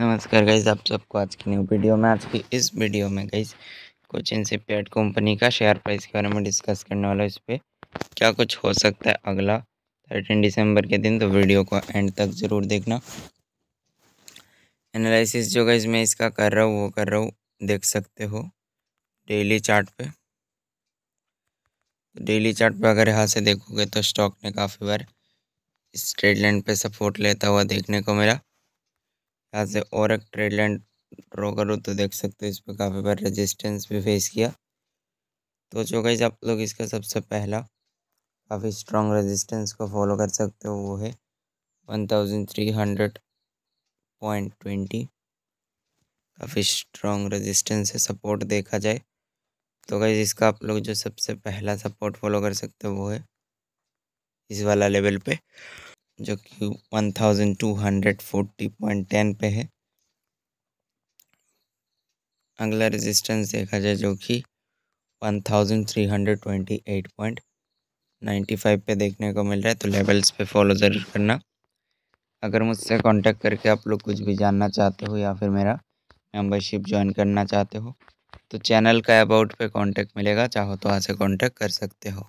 नमस्कार गाइज आप सबको आज की न्यू वीडियो में आज की इस वीडियो में गाइज कुछ इनसे इनसिपेट कंपनी का शेयर प्राइस के बारे में डिस्कस करने वाला इस पर क्या कुछ हो सकता है अगला थर्टीन दिसंबर के दिन तो वीडियो को एंड तक ज़रूर देखना एनालिसिस जो गाइज मैं इसका कर रहा हूँ वो कर रहा हूँ देख सकते हो डेली चार्ट पे डेली चार्ट पे अगर यहाँ से देखोगे तो स्टॉक ने काफ़ी बार स्ट्रेट लाइन पे सपोर्ट लेता हुआ देखने को मिला यहाँ से और एक ट्रेड लाइन ड्रॉ करो तो देख सकते हो इस पर काफ़ी बार रेजिस्टेंस भी फेस किया तो जो गाइज आप लोग इसका सबसे पहला काफ़ी स्ट्रॉन्ग रेजिस्टेंस को फॉलो कर सकते हो वो है one thousand three hundred point twenty काफ़ी स्ट्रॉन्ग रेजिस्टेंस है सपोर्ट देखा जाए तो गाइज इसका आप लोग जो सबसे पहला सपोर्ट फॉलो कर सकते हो वो है इस वाला लेवल पे जो कि 1240.10 पे है अगला रेजिस्टेंस देखा जाए जो कि 1328.95 पे देखने को मिल रहा है तो लेवल्स पे फॉलो ज़रूर करना अगर मुझसे कांटेक्ट करके आप लोग कुछ भी जानना चाहते हो या फिर मेरा मेंबरशिप ज्वाइन करना चाहते हो तो चैनल का अबाउट पे कांटेक्ट मिलेगा चाहो तो वहाँ से कॉन्टैक्ट कर सकते हो